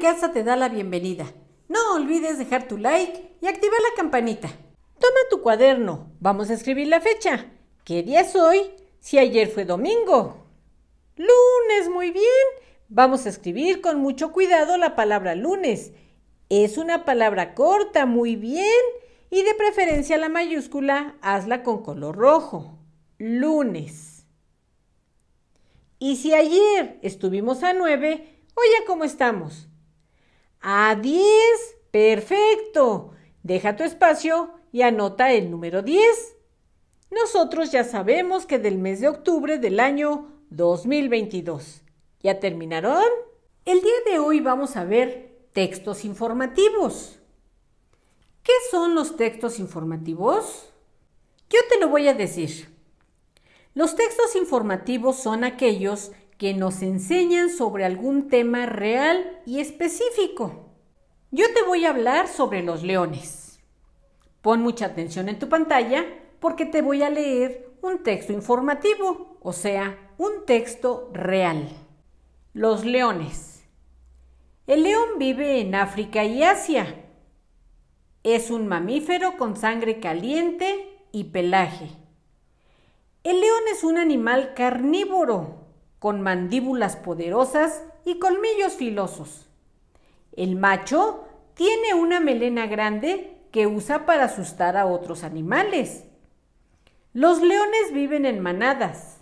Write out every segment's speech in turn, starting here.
Casa te da la bienvenida. No olvides dejar tu like y activar la campanita. Toma tu cuaderno, vamos a escribir la fecha. ¿Qué día es hoy? Si ayer fue domingo. Lunes, muy bien. Vamos a escribir con mucho cuidado la palabra lunes. Es una palabra corta, muy bien. Y de preferencia la mayúscula, hazla con color rojo. Lunes. Y si ayer estuvimos a 9, oye, ¿cómo estamos? A 10. Perfecto. Deja tu espacio y anota el número 10. Nosotros ya sabemos que del mes de octubre del año 2022. ¿Ya terminaron? El día de hoy vamos a ver textos informativos. ¿Qué son los textos informativos? Yo te lo voy a decir. Los textos informativos son aquellos que nos enseñan sobre algún tema real y específico. Yo te voy a hablar sobre los leones. Pon mucha atención en tu pantalla porque te voy a leer un texto informativo, o sea, un texto real. Los leones. El león vive en África y Asia. Es un mamífero con sangre caliente y pelaje. El león es un animal carnívoro con mandíbulas poderosas y colmillos filosos. El macho tiene una melena grande que usa para asustar a otros animales. Los leones viven en manadas.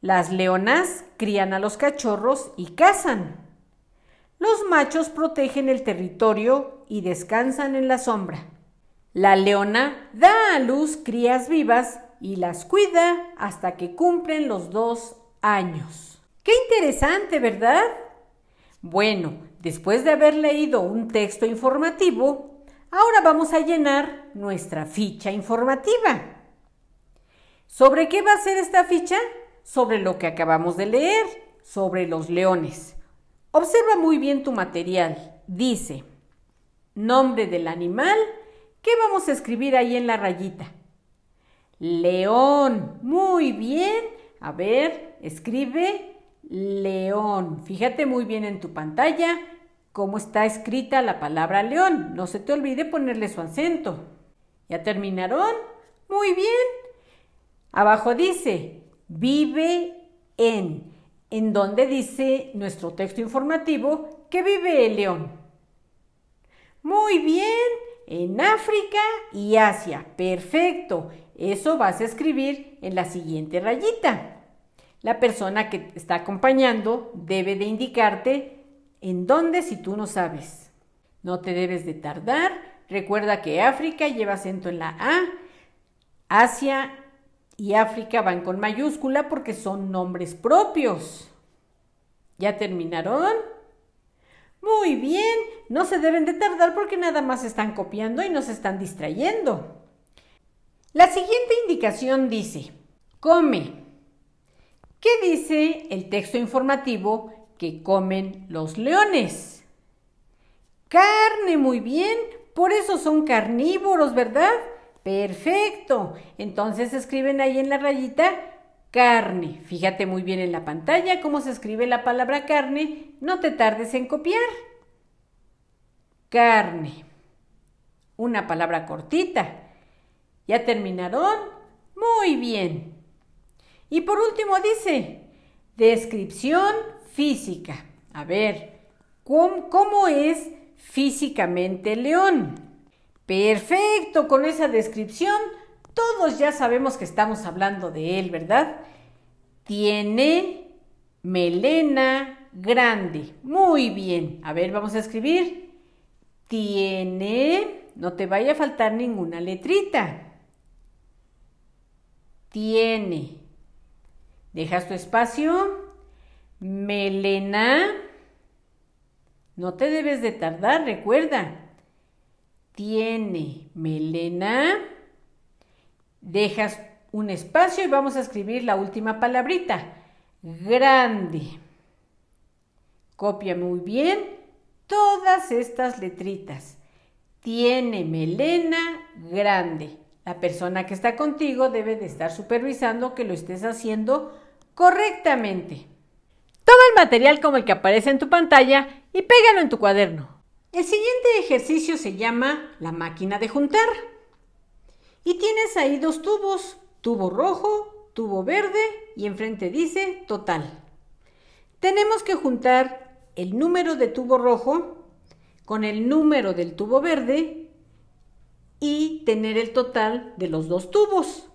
Las leonas crían a los cachorros y cazan. Los machos protegen el territorio y descansan en la sombra. La leona da a luz crías vivas y las cuida hasta que cumplen los dos años. Qué interesante, ¿verdad? Bueno, después de haber leído un texto informativo, ahora vamos a llenar nuestra ficha informativa. ¿Sobre qué va a ser esta ficha? Sobre lo que acabamos de leer, sobre los leones. Observa muy bien tu material. Dice, nombre del animal, ¿qué vamos a escribir ahí en la rayita? León, muy bien. A ver, escribe león. Fíjate muy bien en tu pantalla cómo está escrita la palabra león. No se te olvide ponerle su acento. ¿Ya terminaron? Muy bien. Abajo dice, vive en, en dónde dice nuestro texto informativo que vive el león. Muy bien, en África y Asia. Perfecto. Eso vas a escribir en la siguiente rayita. La persona que está acompañando debe de indicarte en dónde si tú no sabes. No te debes de tardar. Recuerda que África lleva acento en la A. Asia y África van con mayúscula porque son nombres propios. ¿Ya terminaron? Muy bien, no se deben de tardar porque nada más están copiando y no se están distrayendo. La siguiente indicación dice, come. ¿Qué dice el texto informativo que comen los leones? Carne, muy bien. Por eso son carnívoros, ¿verdad? Perfecto. Entonces escriben ahí en la rayita carne. Fíjate muy bien en la pantalla cómo se escribe la palabra carne. No te tardes en copiar. Carne. Una palabra cortita ¿Ya terminaron? Muy bien. Y por último dice, descripción física. A ver, ¿cómo, es físicamente León? Perfecto, con esa descripción todos ya sabemos que estamos hablando de él, ¿verdad? Tiene melena grande. Muy bien. A ver, vamos a escribir. Tiene, no te vaya a faltar ninguna letrita tiene. Dejas tu espacio. Melena. No te debes de tardar, recuerda. Tiene melena. Dejas un espacio y vamos a escribir la última palabrita. Grande. Copia muy bien todas estas letritas. Tiene melena grande. La persona que está contigo debe de estar supervisando que lo estés haciendo correctamente. Toma el material como el que aparece en tu pantalla y pégalo en tu cuaderno. El siguiente ejercicio se llama la máquina de juntar. Y tienes ahí dos tubos, tubo rojo, tubo verde y enfrente dice total. Tenemos que juntar el número de tubo rojo con el número del tubo verde y tener el total de los dos tubos.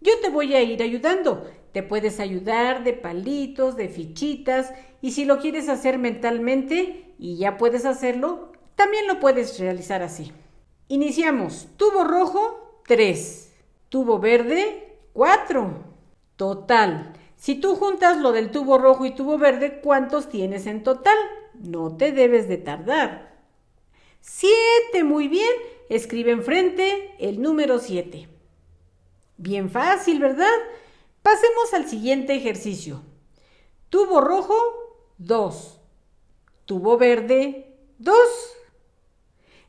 Yo te voy a ir ayudando. Te puedes ayudar de palitos, de fichitas y si lo quieres hacer mentalmente y ya puedes hacerlo, también lo puedes realizar así. Iniciamos. Tubo rojo 3. Tubo verde 4. Total. Si tú juntas lo del tubo rojo y tubo verde, ¿cuántos tienes en total? No te debes de tardar. 7. Muy bien. Escribe enfrente el número 7. Bien fácil, ¿verdad? Pasemos al siguiente ejercicio. Tubo rojo, 2. Tubo verde, 2.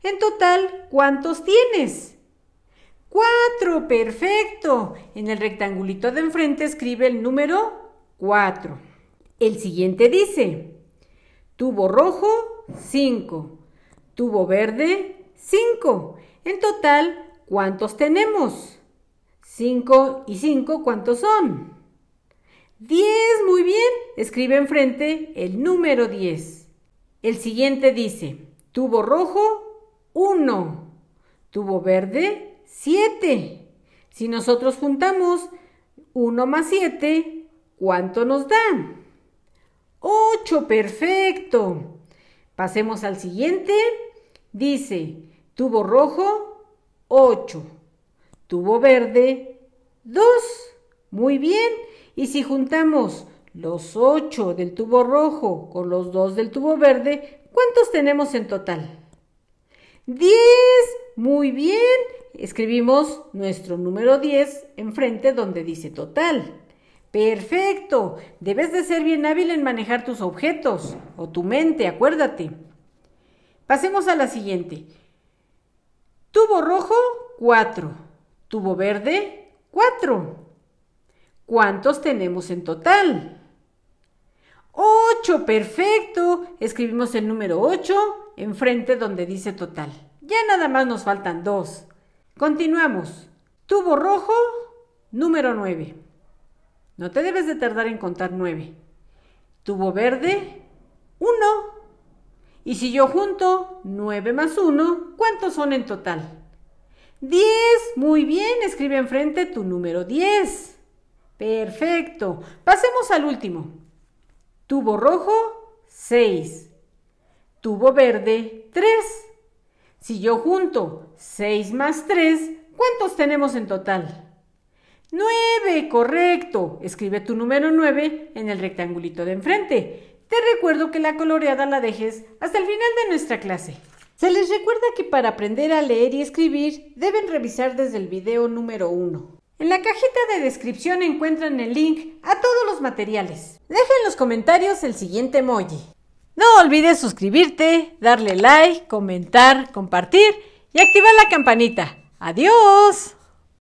En total, ¿cuántos tienes? 4, perfecto. En el rectangulito de enfrente escribe el número 4. El siguiente dice, tubo rojo, 5. Tubo verde, 5. En total, ¿cuántos tenemos? 5 y 5, ¿cuántos son? 10, muy bien. Escribe enfrente el número 10. El siguiente dice, tubo rojo, 1. Tubo verde, 7. Si nosotros juntamos 1 más 7, ¿cuánto nos da? 8, perfecto. Pasemos al siguiente. Dice, Tubo rojo, 8. Tubo verde, 2. Muy bien. Y si juntamos los 8 del tubo rojo con los 2 del tubo verde, ¿cuántos tenemos en total? 10. Muy bien. Escribimos nuestro número 10 enfrente donde dice total. Perfecto. Debes de ser bien hábil en manejar tus objetos o tu mente, acuérdate. Pasemos a la siguiente. Tubo rojo, 4. Tubo verde, 4. ¿Cuántos tenemos en total? 8, perfecto. Escribimos el número 8 enfrente donde dice total. Ya nada más nos faltan 2. Continuamos. Tubo rojo, número 9. No te debes de tardar en contar 9. Tubo verde, 1. Y si yo junto 9 más 1, ¿cuántos son en total? 10. Muy bien, escribe enfrente tu número 10. Perfecto. Pasemos al último. Tubo rojo, 6. Tubo verde, 3. Si yo junto 6 más 3, ¿cuántos tenemos en total? 9, correcto. Escribe tu número 9 en el rectangulito de enfrente. Te recuerdo que la coloreada la dejes hasta el final de nuestra clase. Se les recuerda que para aprender a leer y escribir deben revisar desde el video número 1. En la cajita de descripción encuentran el link a todos los materiales. Dejen en los comentarios el siguiente emoji. No olvides suscribirte, darle like, comentar, compartir y activar la campanita. ¡Adiós!